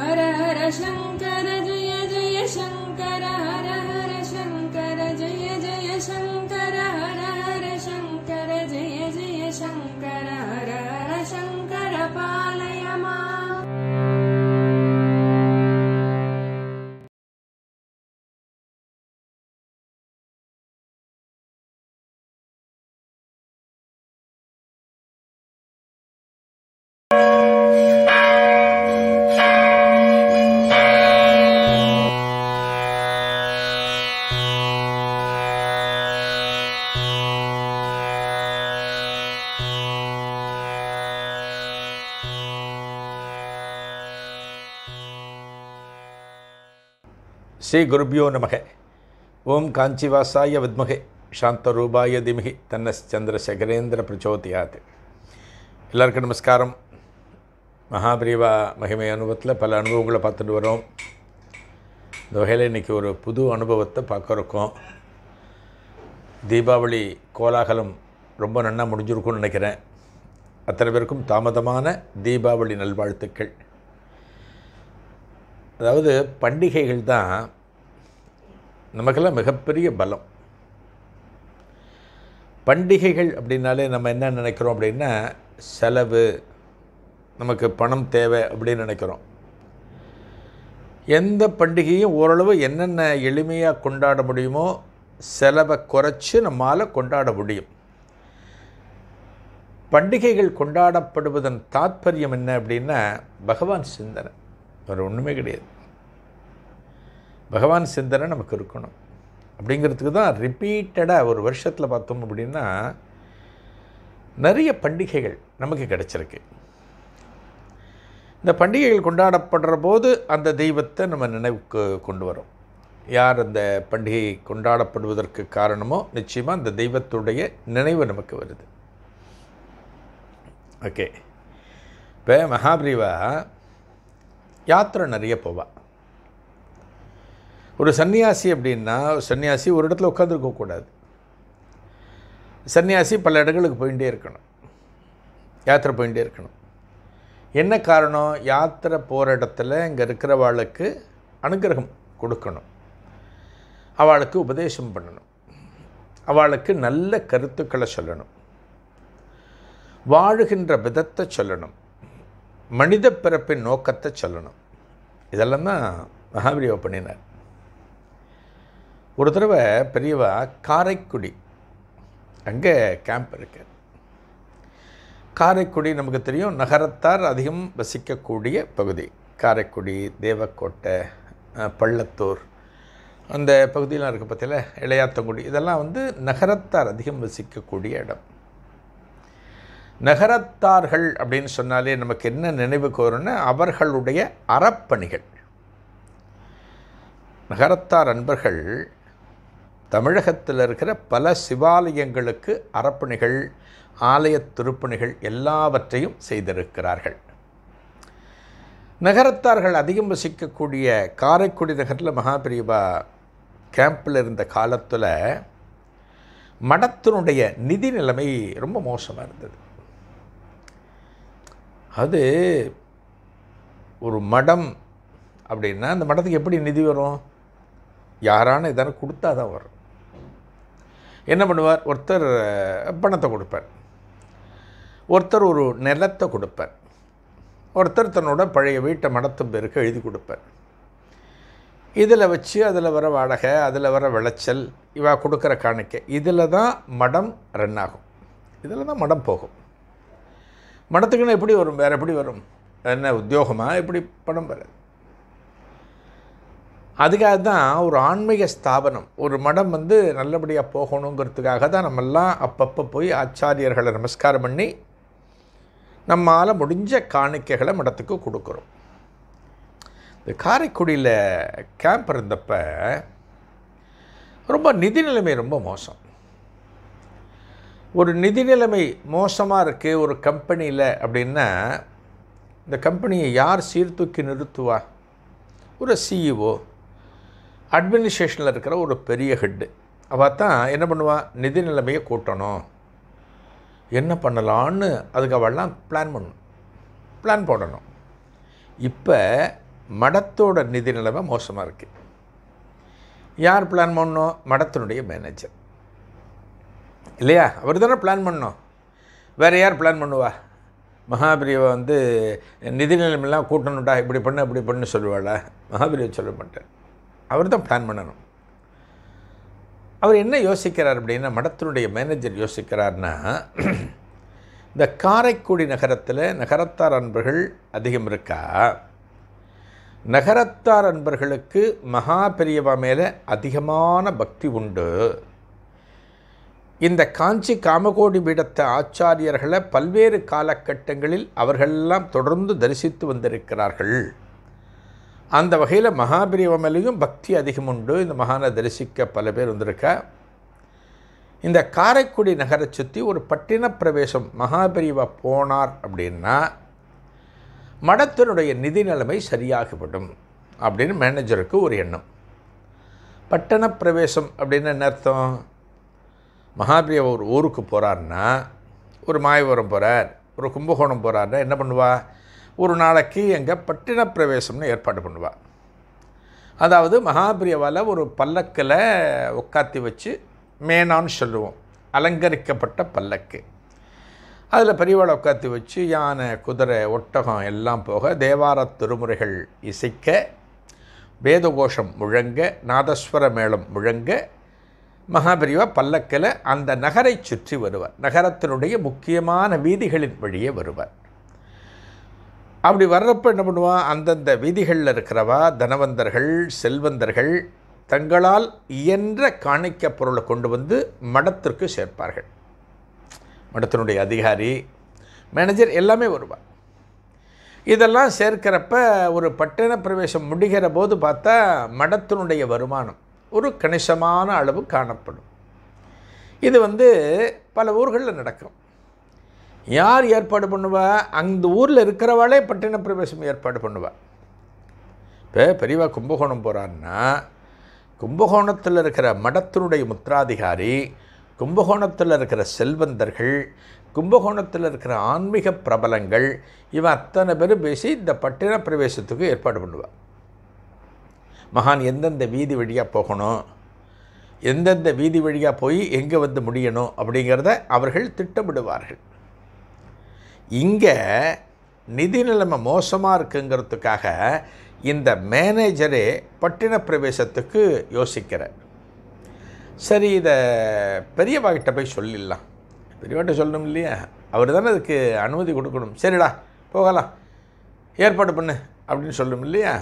हर हर शङ्कर जय जय शङ्कर ஸ்ரீ குருபியோ நமக ஓம் காஞ்சிவாசாய வித்மகே சாந்தரூபாய திமிகி தன்னஸ் சந்திரசேகரேந்திர பிரச்சோதியாத் எல்லாருக்கும் நமஸ்காரம் மகாபிரிவா மகிமை அனுபவத்தில் பல அனுபவங்களை பார்த்துட்டு வரோம் இந்த வகையில் இன்றைக்கி ஒரு புது அனுபவத்தை பார்க்க இருக்கோம் தீபாவளி கோலாகலம் ரொம்ப நன்னாக முடிஞ்சிருக்கும்னு நினைக்கிறேன் அத்தனை பேருக்கும் தாமதமான தீபாவளி நல்வாழ்த்துக்கள் அதாவது பண்டிகைகள் தான் நமக்கெல்லாம் மிகப்பெரிய பலம் பண்டிகைகள் அப்படின்னாலே நம்ம என்ன நினைக்கிறோம் அப்படின்னா செலவு நமக்கு பணம் தேவை அப்படின்னு நினைக்கிறோம் எந்த பண்டிகையும் ஓரளவு என்னென்ன எளிமையாக கொண்டாட முடியுமோ செலவை குறைச்சி நம்மால் கொண்டாட முடியும் பண்டிகைகள் கொண்டாடப்படுவதன் தாற்பயம் என்ன அப்படின்னா பகவான் சிந்தனை வேறு ஒன்றுமே கிடையாது பகவான் சிந்தனை நமக்கு இருக்கணும் அப்படிங்கிறதுக்கு தான் ரிப்பீட்டடாக ஒரு வருஷத்தில் பார்த்தோம் அப்படின்னா நிறைய பண்டிகைகள் நமக்கு கிடச்சிருக்கு இந்த பண்டிகைகள் கொண்டாடப்படுற போது அந்த தெய்வத்தை நம்ம நினைவுக்கு கொண்டு வரோம் யார் அந்த பண்டிகை கொண்டாடப்படுவதற்கு காரணமோ நிச்சயமாக அந்த தெய்வத்துடைய நினைவு நமக்கு வருது ஓகே இப்போ மகாபிரிவா யாத்திரை நிறைய போவாள் ஒரு சன்னியாசி அப்படின்னா சன்னியாசி ஒரு இடத்துல உட்காந்துருக்கக்கூடாது சன்னியாசி பல இடங்களுக்கு போயிட்டே இருக்கணும் யாத்திரை போயிட்டே இருக்கணும் என்ன காரணம் யாத்திரை போகிற இடத்துல இங்கே இருக்கிறவாளுக்கு அனுகிரகம் கொடுக்கணும் அவளுக்கு உபதேசம் பண்ணணும் அவளுக்கு நல்ல கருத்துக்களை சொல்லணும் வாழுகின்ற விதத்தை சொல்லணும் மனித பிறப்பின் நோக்கத்தை சொல்லணும் இதெல்லாம் தான் மகாபிரிவா பண்ணினார் ஒரு தடவை பெரியவா காரைக்குடி அங்கே கேம்ப் இருக்கு காரைக்குடி நமக்கு தெரியும் நகரத்தார் அதிகம் வசிக்கக்கூடிய பகுதி காரைக்குடி தேவக்கோட்டை பள்ளத்தூர் அந்த பகுதியெலாம் இருக்க பார்த்தீங்களா இளையாத்தங்குடி இதெல்லாம் வந்து நகரத்தார் அதிகம் வசிக்கக்கூடிய இடம் நகரத்தார்கள் அப்படின்னு சொன்னாலே நமக்கு என்ன நினைவு வரும்னா அவர்களுடைய அறப்பணிகள் நகரத்தார் அன்பர்கள் தமிழகத்தில் இருக்கிற பல சிவாலயங்களுக்கு அறப்பணிகள் ஆலய திருப்பணிகள் எல்லாவற்றையும் செய்திருக்கிறார்கள் நகரத்தார்கள் அதிகம் வசிக்கக்கூடிய காரைக்குடி நகரில் மகாபிரிவா கேம்பில் இருந்த காலத்தில் மடத்தினுடைய நிதி நிலைமை ரொம்ப மோசமாக இருந்தது அது ஒரு மடம் அப்படின்னா அந்த மடத்துக்கு எப்படி நிதி வரும் யாரான இதான கொடுத்தா தான் வரும் என்ன பண்ணுவார் ஒருத்தர் பணத்தை கொடுப்பார் ஒருத்தர் ஒரு நிலத்தை கொடுப்பார் ஒருத்தர் தன்னோட பழைய வீட்டை மடத்தும் பேருக்கு எழுதி கொடுப்பார் இதில் வச்சு அதில் வர வாடகை அதில் வர விளைச்சல் இவா கொடுக்குற காணிக்கை இதில் தான் மடம் ரன் ஆகும் இதில் தான் மடம் போகும் மடத்துக்குன்னு எப்படி வரும் வேறு எப்படி வரும் என்ன உத்தியோகமாக எப்படி பணம் வராது அதுக்காக தான் ஒரு ஆன்மீக ஸ்தாபனம் ஒரு மடம் வந்து நல்லபடியாக போகணுங்கிறதுக்காக தான் நம்மெல்லாம் அப்பப்போ போய் ஆச்சாரியர்களை நமஸ்காரம் பண்ணி நம்மால் முடிஞ்ச காணிக்கைகளை மடத்துக்கு கொடுக்குறோம் இந்த காரைக்குடியில் கேம்ப் இருந்தப்போ ரொம்ப நிதி நிலைமை ரொம்ப மோசம் ஒரு நிதி நிலைமை மோசமாக இருக்குது ஒரு கம்பெனியில் அப்படின்னா இந்த கம்பெனியை யார் சீர்தூக்கி நிறுத்துவா ஒரு சிஇஓ அட்மினிஸ்ட்ரேஷனில் இருக்கிற ஒரு பெரிய ஹெட்டு அவள் தான் என்ன பண்ணுவாள் நிதி நிலைமையை கூட்டணும் என்ன பண்ணலான்னு அதுக்கு அவள்லாம் பிளான் பண்ணணும் பிளான் போடணும் இப்போ மடத்தோட நிதி நிலைமை மோசமாக இருக்குது யார் பிளான் பண்ணோம் மடத்தினுடைய மேனேஜர் இல்லையா அவர் தானே பிளான் பண்ணோம் வேறு யார் பிளான் பண்ணுவா மகாபிரியவை வந்து நிதி நிலைமையெல்லாம் கூட்டணும்டா இப்படி பண்ணு அப்படி பண்ணு சொல்லுவாள் மகாபிரியவை சொல்ல மாட்டேன் அவர் தான் பிளான் பண்ணணும் அவர் என்ன யோசிக்கிறார் அப்படின்னா மடத்தினுடைய மேனேஜர் யோசிக்கிறார்னா இந்த காரைக்குடி நகரத்தில் நகரத்தார் அன்பர்கள் அதிகம் இருக்கா நகரத்தார் அன்பர்களுக்கு மகா பெரியவா மேலே அதிகமான பக்தி உண்டு இந்த காஞ்சி காமகோடி பீடத்த ஆச்சாரியர்களை பல்வேறு காலகட்டங்களில் அவர்களெல்லாம் தொடர்ந்து தரிசித்து வந்திருக்கிறார்கள் அந்த வகையில் மகாபிரிவமலையும் பக்தி அதிகம் உண்டு இந்த மகானை தரிசிக்க பல பேர் வந்திருக்கா இந்த காரைக்குடி நகரை சுற்றி ஒரு பட்டின பிரவேசம் மகாபிரிவா போனார் அப்படின்னா மடத்தினுடைய நிதி நிலைமை சரியாகிவிடும் அப்படின்னு மேனேஜருக்கு ஒரு எண்ணம் பட்டண பிரவேசம் அப்படின்னு என்ன அர்த்தம் மகாபிரியா ஒரு ஊருக்கு போகிறாருன்னா ஒரு மாயவரம் போகிறார் ஒரு கும்பகோணம் போகிறாருன்னா என்ன பண்ணுவா ஒரு நாளைக்கு எங்கள் பட்டின பிரவேசம்னு ஏற்பாடு பண்ணுவாள் அதாவது மகாபிரியவால் ஒரு பல்லக்கில் உட்காத்தி வச்சு மேனான்னு சொல்லுவோம் அலங்கரிக்கப்பட்ட பல்லக்கு அதில் பெரியவாளை உட்காத்தி வச்சு யானை குதிரை ஒட்டகம் எல்லாம் போக தேவார திருமுறைகள் இசைக்க வேதகோஷம் முழங்க நாதஸ்வர மேளம் முழங்க மகாபிரிவா பல்லக்கில் அந்த நகரை சுற்றி வருவார் நகரத்தினுடைய முக்கியமான வீதிகளின் வழியே வருவார் அப்படி வர்றப்போ என்ன பண்ணுவான் அந்தந்த வீதிகளில் இருக்கிறவா தனவந்தர்கள் செல்வந்தர்கள் தங்களால் இயன்ற காணிக்க பொருளை கொண்டு வந்து மடத்திற்கு சேர்ப்பார்கள் மடத்தினுடைய அதிகாரி மேனேஜர் எல்லாமே வருவார் இதெல்லாம் சேர்க்கிறப்ப ஒரு பட்டண பிரவேசம் முடிகிற போது பார்த்தா மடத்தினுடைய வருமானம் ஒரு கணிசமான அளவு காணப்படும் இது வந்து பல ஊர்களில் நடக்கும் யார் ஏற்பாடு பண்ணுவா அந்த ஊரில் இருக்கிறவாளே பட்டின பிரவேசம் ஏற்பாடு பண்ணுவாள் இப்போ பெரியவா கும்பகோணம் போகிறான்னா கும்பகோணத்தில் இருக்கிற மடத்தினுடைய முத்திராதிகாரி கும்பகோணத்தில் இருக்கிற செல்வந்தர்கள் கும்பகோணத்தில் இருக்கிற ஆன்மீக பிரபலங்கள் இவன் அத்தனை பேரும் பேசி இந்த பட்டின பிரவேசத்துக்கு ஏற்பாடு பண்ணுவாள் மகான் எந்தெந்த வீதி வழியாக போகணும் எந்தெந்த வீதி வழியாக போய் எங்கே வந்து முடியணும் அப்படிங்கிறத அவர்கள் திட்டமிடுவார்கள் இங்கே நிதி நிலைமை மோசமாக இருக்குங்கிறதுக்காக இந்த மேனேஜரே பட்டின பிரவேசத்துக்கு யோசிக்கிறார் சரி இதை பெரியவாகிட்ட போய் சொல்லிடலாம் பெரியவாட்ட சொல்லணும் இல்லையா அவர் தானே அதுக்கு அனுமதி கொடுக்கணும் சரிடா போகலாம் ஏற்பாடு பண்ணு அப்படின்னு சொல்லணும் இல்லையா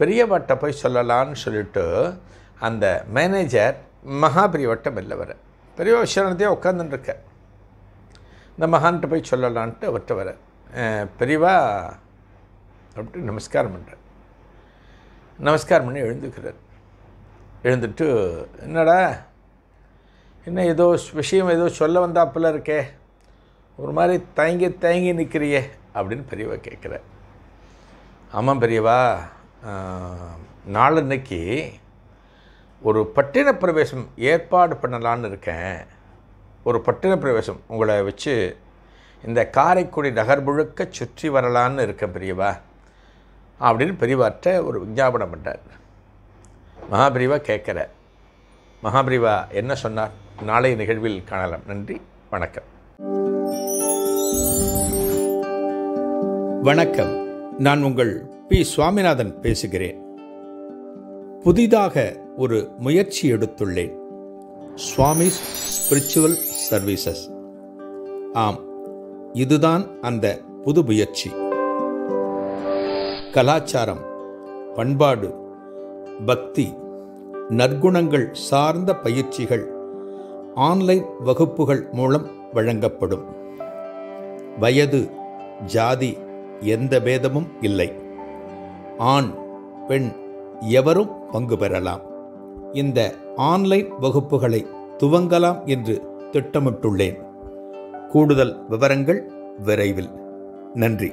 பெரியவாட்ட போய் சொல்லலான்னு சொல்லிட்டு அந்த மேனேஜர் மகா பெரியவட்டம் மெல்ல வர பெரிய விஷயத்தையே உட்காந்துருக்க இந்த மகான்கிட்ட போய் சொல்லலான்ட்டு அவர்கிட்ட வர பெரியவா அப்படின்ட்டு நமஸ்காரம் பண்ணுற நமஸ்காரம் பண்ணி எழுந்துக்கிறார் எழுந்துட்டு என்னடா என்ன ஏதோ விஷயம் ஏதோ சொல்ல வந்தாப்புல இருக்கே ஒரு மாதிரி தயங்கி தயங்கி நிற்கிறியே அப்படின்னு பெரியவா கேட்குற ஆமாம் பெரியவா நாளன்னைக்கு ஒரு பட்டின பிரவேசம் ஏற்பாடு பண்ணலான்னு இருக்கேன் ஒரு பட்டின பிரவேசம் உங்களை வச்சு இந்த காரைக்குடி நகர் முழுக்க சுற்றி வரலான்னு இருக்க பெரியவா அப்படின்னு பெரியவார்கிட்ட ஒரு விஞ்ஞாபனம் பண்ணார் மகாபிரிவா கேட்குற மகாபிரிவா என்ன சொன்னார் நாளைய நிகழ்வில் காணலாம் நன்றி வணக்கம் வணக்கம் நான் உங்கள் பி சுவாமிநாதன் பேசுகிறேன் புதிதாக ஒரு முயற்சி எடுத்துள்ளேன் சுவாமி ஸ்பிரிச்சுவல் சர்வீசஸ் ஆம் இதுதான் அந்த புது முயற்சி கலாச்சாரம் பண்பாடு பக்தி நற்குணங்கள் சார்ந்த பயிற்சிகள் ஆன்லைன் வகுப்புகள் மூலம் வழங்கப்படும் வயது ஜாதி எந்த பேதமும் இல்லை ஆண் பெண் எவரும் பங்கு பெறலாம் இந்த ஆன்லைன் வகுப்புகளை துவங்கலாம் என்று திட்டமிட்டுள்ளேன் கூடுதல் விவரங்கள் விரைவில் நன்றி